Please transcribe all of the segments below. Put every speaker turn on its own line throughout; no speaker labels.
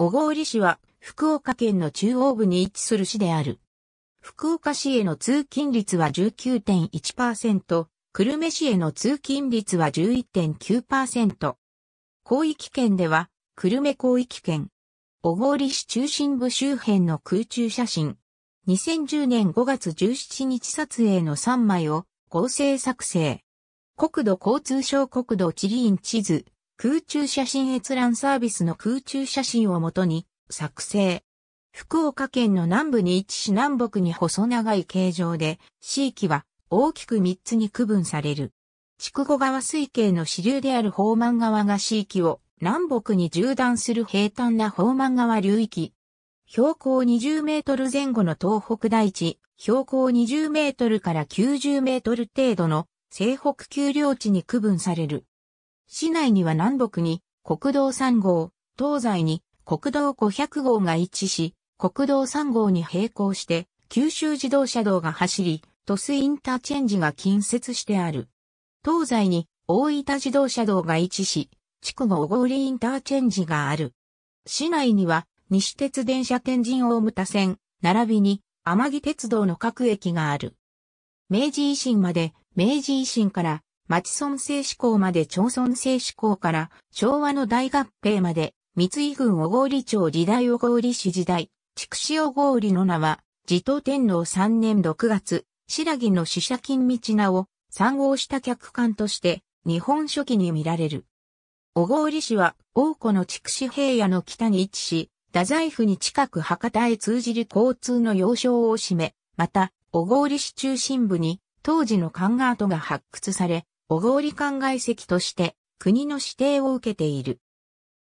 小郡市は福岡県の中央部に位置する市である。福岡市への通勤率は19.1%、久留米市への通勤率は11.9%。広域圏では、久留米広域圏、小郡市中心部周辺の空中写真、2010年5月17日撮影の3枚を合成作成。国土交通省国土地理院地図、空中写真閲覧サービスの空中写真をもとに作成。福岡県の南部に位置し南北に細長い形状で、地域は大きく3つに区分される。筑後川水系の支流である宝満川が地域を南北に縦断する平坦な宝満川流域。標高20メートル前後の東北大地、標高20メートルから90メートル程度の西北丘陵地に区分される。市内には南北に国道3号、東西に国道500号が位置し、国道3号に並行して九州自動車道が走り、鳥栖インターチェンジが近接してある。東西に大分自動車道が位置し、筑後小郡インターチェンジがある。市内には西鉄電車天神大牟田線、並びに天城鉄道の各駅がある。明治維新まで、明治維新から町村制志向まで町村制志向から昭和の大合併まで三井郡小郡町時代小郡市時代、筑紫小郡の名は、地頭天皇3年6月、白木の死者金道名を参号した客観として日本書紀に見られる。小郡市は王庫の筑紫平野の北に位置し、太宰府に近く博多へ通じる交通の要衝を占め、また、小郡市中心部に当時のカンガートが発掘され、小郡灌外石として国の指定を受けている。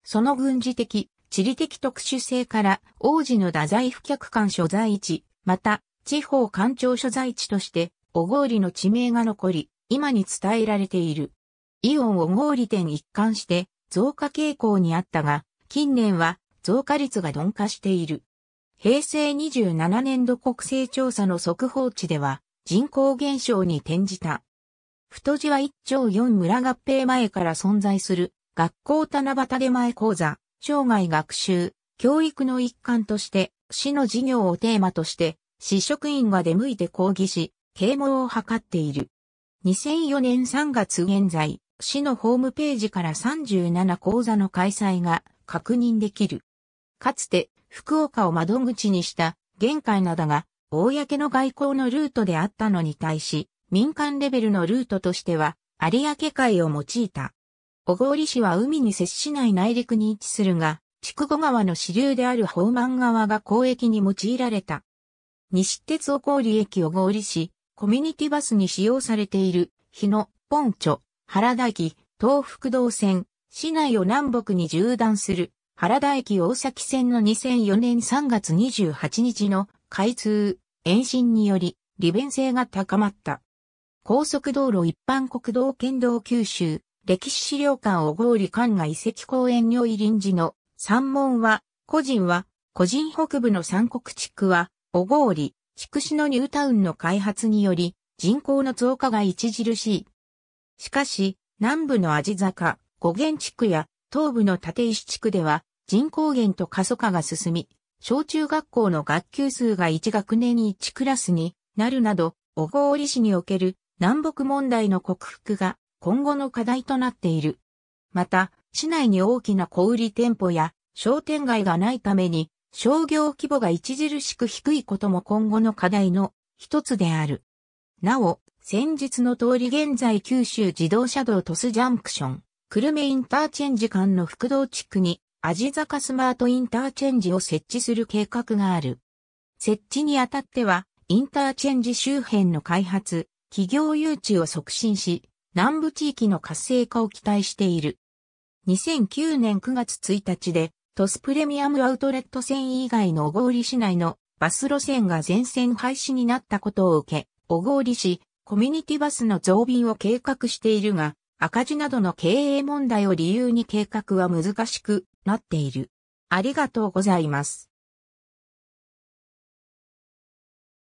その軍事的、地理的特殊性から王子の太宰府客館所在地、また地方官庁所在地として小郡の地名が残り、今に伝えられている。イオン小郡店一貫して増加傾向にあったが、近年は増加率が鈍化している。平成27年度国勢調査の速報値では人口減少に転じた。太字は一丁四村合併前から存在する、学校七夕出前講座、生涯学習、教育の一環として、市の事業をテーマとして、市職員が出向いて講義し、啓蒙を図っている。2004年3月現在、市のホームページから37講座の開催が確認できる。かつて、福岡を窓口にした、玄海どが、公の外交のルートであったのに対し、民間レベルのルートとしては、有明海を用いた。小郡市は海に接しない内陸に位置するが、筑後川の支流である宝満川が交易に用いられた。西鉄小郡駅小郡市、コミュニティバスに使用されている、日野、ポンチョ、原田駅、東福道線、市内を南北に縦断する、原田駅大崎線の2004年3月28日の開通、延伸により利便性が高まった。高速道路一般国道県道九州、歴史資料館小郡館が遺跡公園如意臨時の三門は、個人は、個人北部の三国地区は、小郡、筑紫のニュータウンの開発により、人口の増加が著しい。しかし、南部の味坂、五原地区や、東部の立石地区では、人口減と過疎化が進み、小中学校の学級数が1学年に1クラスになるなど、小郡市における南北問題の克服が今後の課題となっている。また、市内に大きな小売店舗や商店街がないために、商業規模が著しく低いことも今後の課題の一つである。なお、先日の通り現在九州自動車道トスジャンクション、久留米インターチェンジ間の副道地区に、味坂スマートインターチェンジを設置する計画がある。設置にあたっては、インターチェンジ周辺の開発、企業誘致を促進し、南部地域の活性化を期待している。2009年9月1日で、トスプレミアムアウトレット線以外の小郡市内のバス路線が全線廃止になったことを受け、小郡市、コミュニティバスの増便を計画しているが、赤字などの経営問題を理由に計画は難しくなっている。ありがとうございます。